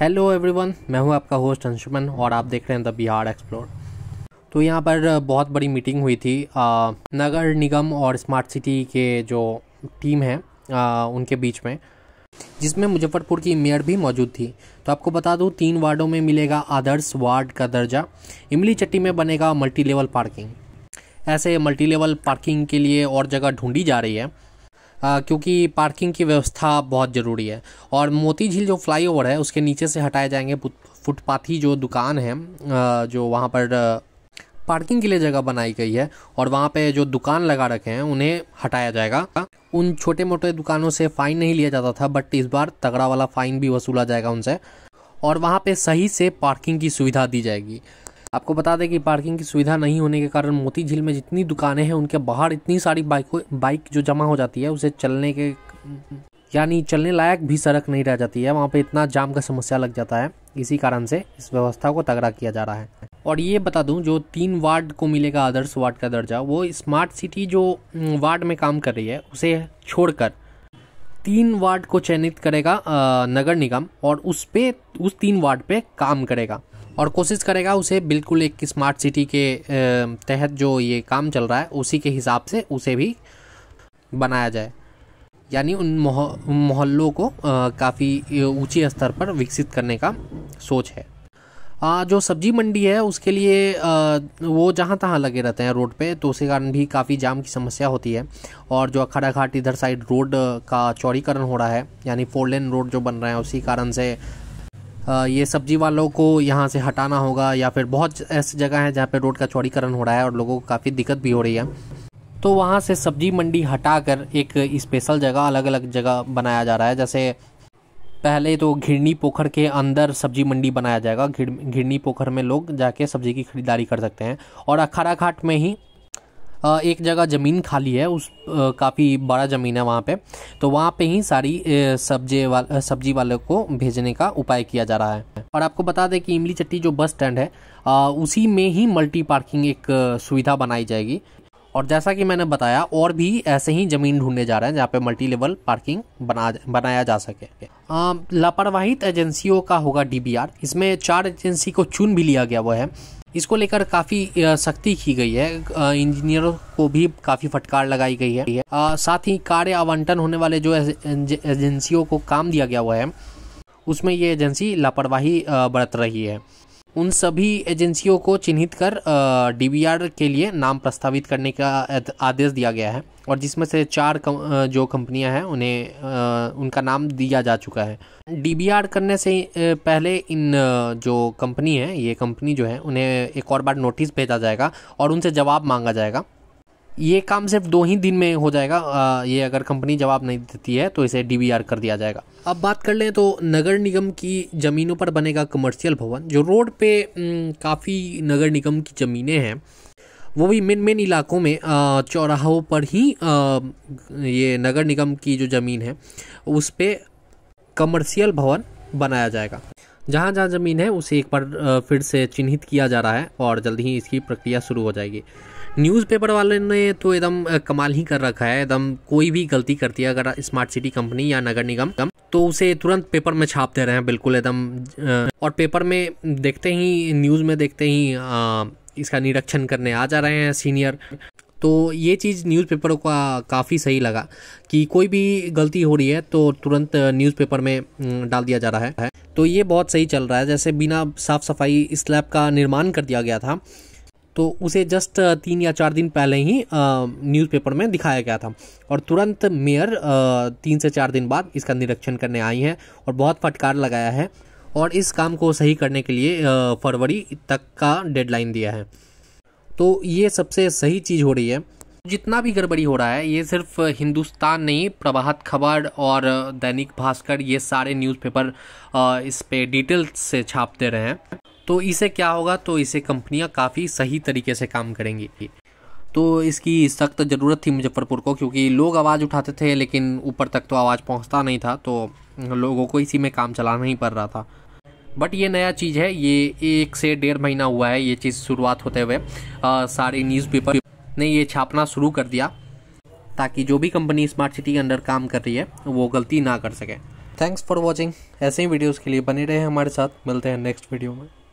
hello everyone मैं हूं आपका होस्ट अंशुमन और आप देख रहे हैं द बिहार एक्सप्लोर तो यहाँ पर बहुत बड़ी मीटिंग हुई थी आ, नगर निगम और स्मार्ट सिटी के जो टीम है आ, उनके बीच में जिसमें मुजफ्फरपुर की मेयर भी मौजूद थी तो आपको बता दूँ तीन वार्डों में मिलेगा आदर्श वार्ड का दर्जा इमली चट्टी में बनेगा मल्टी लेवल पार्किंग ऐसे मल्टी लेवल पार्किंग के लिए और जगह ढूंढी जा रही है क्योंकि पार्किंग की व्यवस्था बहुत ज़रूरी है और मोती झील जो फ्लाईओवर है उसके नीचे से हटाए जाएंगे फुटपाथी जो दुकान है जो वहाँ पर पार्किंग के लिए जगह बनाई गई है और वहाँ पे जो दुकान लगा रखे हैं उन्हें हटाया जाएगा उन छोटे मोटे दुकानों से फ़ाइन नहीं लिया जाता था बट इस बार तगड़ा वाला फ़ाइन भी वसूला जाएगा उनसे और वहाँ पे सही से पार्किंग की सुविधा दी जाएगी आपको बता दें कि पार्किंग की सुविधा नहीं होने के कारण मोती झील में जितनी दुकानें हैं उनके बाहर इतनी सारी बाइक बाइक जो जमा हो जाती है उसे चलने के यानी चलने लायक भी सड़क नहीं रह जाती है वहाँ पे इतना जाम का समस्या लग जाता है इसी कारण से इस व्यवस्था को तगड़ा किया जा रहा है और ये बता दूं जो तीन वार्ड को मिलेगा आदर्श वार्ड का दर्जा वो स्मार्ट सिटी जो वार्ड में काम कर रही है उसे छोड़कर तीन वार्ड को चयनित करेगा नगर निगम और उस पे उस तीन वार्ड पे काम करेगा और कोशिश करेगा उसे बिल्कुल एक स्मार्ट सिटी के तहत जो ये काम चल रहा है उसी के हिसाब से उसे भी बनाया जाए यानी उन मोहल्लों को काफ़ी ऊंची स्तर पर विकसित करने का सोच है आ, जो सब्जी मंडी है उसके लिए आ, वो जहाँ तहाँ लगे रहते हैं रोड पे तो उसके कारण भी काफ़ी जाम की समस्या होती है और जो अखाड़ा घाट इधर साइड रोड का चौड़ीकरण हो रहा है यानी फोर लेन रोड जो बन रहे हैं उसी कारण से ये सब्जी वालों को यहाँ से हटाना होगा या फिर बहुत ऐसी जगह है जहाँ पर रोड का चौड़ीकरण हो रहा है और लोगों को काफ़ी दिक्कत भी हो रही है तो वहाँ से सब्जी मंडी हटाकर एक स्पेशल जगह अलग अलग जगह बनाया जा रहा है जैसे पहले तो घिरनी पोखर के अंदर सब्जी मंडी बनाया जाएगा घिरनी पोखर में लोग जाके सब्जी की खरीदारी कर सकते हैं और अखाड़ा घाट में ही एक जगह ज़मीन खाली है उस काफ़ी बड़ा ज़मीन है वहाँ पे तो वहाँ पे ही सारी सब्जी वाले सब्जी वाले को भेजने का उपाय किया जा रहा है और आपको बता दें कि इमली चट्टी जो बस स्टैंड है उसी में ही मल्टी पार्किंग एक सुविधा बनाई जाएगी और जैसा कि मैंने बताया और भी ऐसे ही ज़मीन ढूंढने जा रहे हैं जहाँ पे मल्टी लेवल पार्किंग बना बनाया जा सके लापरवाहित एजेंसियों का होगा डी इसमें चार एजेंसी को चुन भी लिया गया हुआ है इसको लेकर काफ़ी सख्ती की गई है इंजीनियरों को भी काफ़ी फटकार लगाई गई है आ, साथ ही कार्य आवंटन होने वाले जो एजेंसियों को काम दिया गया हुआ है उसमें ये एजेंसी लापरवाही बरत रही है उन सभी एजेंसियों को चिन्हित कर डी के लिए नाम प्रस्तावित करने का आदेश दिया गया है और जिसमें से चार कम, जो कंपनियां हैं उन्हें उनका नाम दिया जा चुका है डी करने से पहले इन जो कंपनी है ये कंपनी जो है उन्हें एक और बार नोटिस भेजा जाएगा और उनसे जवाब मांगा जाएगा ये काम सिर्फ दो ही दिन में हो जाएगा आ, ये अगर कंपनी जवाब नहीं देती है तो इसे डी कर दिया जाएगा अब बात कर लें तो नगर निगम की ज़मीनों पर बनेगा कमर्शियल भवन जो रोड पे काफ़ी नगर निगम की ज़मीनें हैं वो भी मेन मेन इलाकों में चौराहों पर ही आ, ये नगर निगम की जो ज़मीन है उस पर कमर्शियल भवन बनाया जाएगा जहाँ जहाँ ज़मीन है उसे एक बार फिर से चिन्हित किया जा रहा है और जल्द ही इसकी प्रक्रिया शुरू हो जाएगी न्यूज़पेपर वाले ने तो एकदम कमाल ही कर रखा है एकदम कोई भी गलती करती है अगर स्मार्ट सिटी कंपनी या नगर निगम तो उसे तुरंत पेपर में छाप दे रहे हैं बिल्कुल एकदम और पेपर में देखते ही न्यूज़ में देखते ही आ, इसका निरीक्षण करने आ जा रहे हैं सीनियर तो ये चीज़ न्यूज़पेपर का काफ़ी सही लगा कि कोई भी गलती हो रही है तो तुरंत न्यूज़पेपर में डाल दिया जा रहा है तो ये बहुत सही चल रहा है जैसे बिना साफ़ सफाई स्लैब का निर्माण कर दिया गया था तो उसे जस्ट uh, तीन या चार दिन पहले ही न्यूज़पेपर uh, में दिखाया गया था और तुरंत मेयर uh, तीन से चार दिन बाद इसका निरीक्षण करने आई हैं और बहुत फटकार लगाया है और इस काम को सही करने के लिए फरवरी तक का डेडलाइन दिया है तो ये सबसे सही चीज़ हो रही है जितना भी गड़बड़ी हो रहा है ये सिर्फ हिंदुस्तान नहीं प्रभात खबर और दैनिक भास्कर ये सारे न्यूज़पेपर इस पे डिटेल्स से छापते रहे हैं तो इसे क्या होगा तो इसे कंपनियां काफ़ी सही तरीके से काम करेंगी तो इसकी सख्त ज़रूरत थी मुजफ्फरपुर को क्योंकि लोग आवाज़ उठाते थे लेकिन ऊपर तक तो आवाज़ पहुंचता नहीं था तो लोगों को इसी में काम चलाना ही पड़ रहा था बट ये नया चीज़ है ये एक से डेढ़ महीना हुआ है ये चीज़ शुरुआत होते हुए सारे न्यूज़पेपर ने ये छापना शुरू कर दिया ताकि जो भी कंपनी स्मार्ट सिटी के अंडर काम कर रही है वो गलती ना कर सके थैंक्स फॉर वॉचिंग ऐसे ही वीडियोज़ के लिए बने रहे हमारे साथ मिलते हैं नेक्स्ट वीडियो में